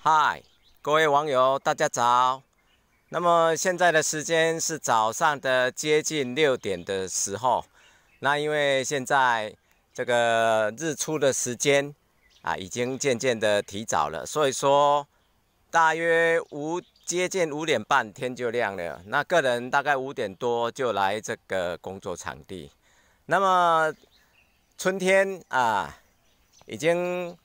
嗨，各位网友，大家早。那么现在的时间是早上的接近六点的时候，那因为现在这个日出的时间啊，已经渐渐的提早了，所以说大约五接近五点半天就亮了。那个人大概五点多就来这个工作场地。那么春天啊，已经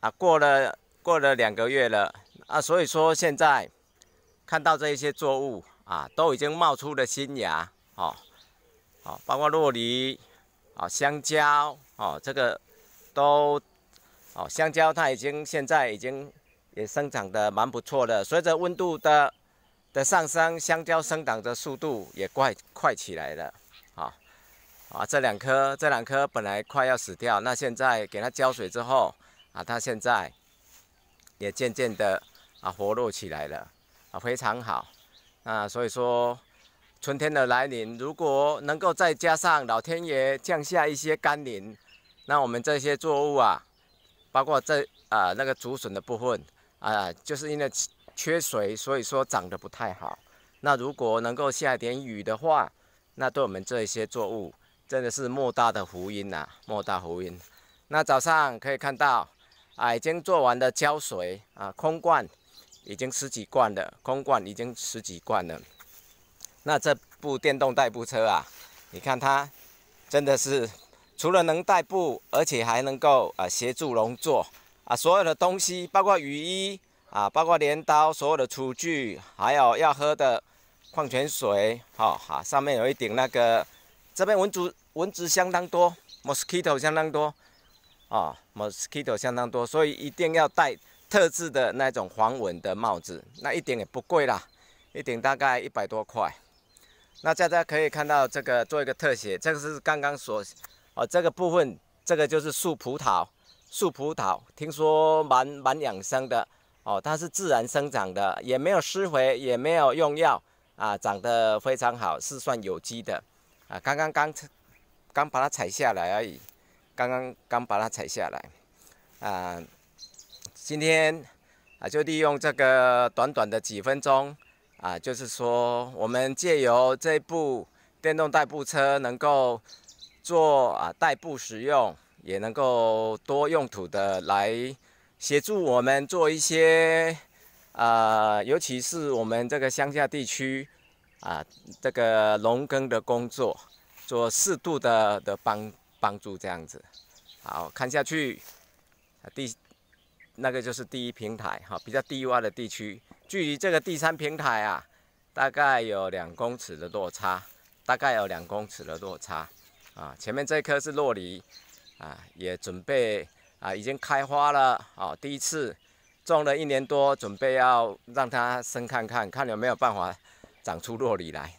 啊过了。过了两个月了啊，所以说现在看到这一些作物啊，都已经冒出了新芽哦哦，包括洛梨啊、香蕉哦，这个都哦，香蕉它已经现在已经也生长的蛮不错的。随着温度的的上升，香蕉生长的速度也快快起来了。啊啊，这两棵这两棵本来快要死掉，那现在给它浇水之后啊，它现在。也渐渐的啊活络起来了啊，非常好啊，所以说春天的来临，如果能够再加上老天爷降下一些甘霖，那我们这些作物啊，包括这啊那个竹笋的部分啊，就是因为缺水，所以说长得不太好。那如果能够下点雨的话，那对我们这一些作物真的是莫大的福音啊，莫大福音。那早上可以看到。啊，已经做完的浇水啊，空罐已经十几罐了，空罐已经十几罐了。那这部电动代步车啊，你看它真的是除了能代步，而且还能够啊协助农作啊，所有的东西，包括雨衣啊，包括镰刀，所有的厨具，还有要喝的矿泉水。好，哈，上面有一顶那个，这边蚊子蚊子相当多，mosquito 相当多。啊，mosquito 相当多，所以一定要戴特制的那种防蚊的帽子。那一点也不贵啦，一顶大概一百多块。那大家可以看到这个做一个特写，这个是刚刚所，哦，这个部分这个就是树葡萄，树葡萄听说蛮蛮养生的哦，它是自然生长的，也没有施肥，也没有用药啊，长得非常好，是算有机的啊。刚刚刚刚把它采下来而已。刚刚刚把它采下来，啊，今天啊就利用这个短短的几分钟，啊，就是说我们借由这部电动代步车能够做啊代步使用，也能够多用途的来协助我们做一些，呃，尤其是我们这个乡下地区啊，这个农耕的工作，做适度的的帮。帮助这样子，好看下去，第那个就是第一平台哈，比较低洼的地区，距离这个第三平台啊，大概有两公尺的落差，大概有两公尺的落差啊。前面这一棵是落梨啊，也准备啊，已经开花了啊，第一次种了一年多，准备要让它生看看，看有没有办法长出落梨来。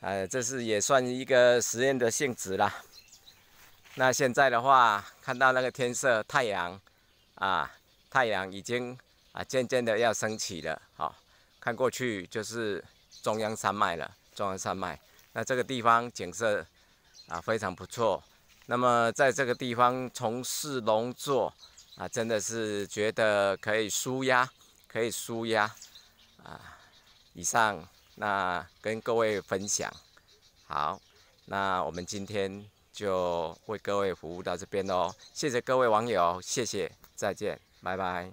呃，这是也算一个实验的性质啦。那现在的话，看到那个天色，太阳啊，太阳已经啊渐渐的要升起了，好看过去就是中央山脉了，中央山脉。那这个地方景色啊非常不错。那么在这个地方从事农作啊，真的是觉得可以舒压，可以舒压啊。以上那跟各位分享。好，那我们今天。就为各位服务到这边喽，谢谢各位网友，谢谢，再见，拜拜。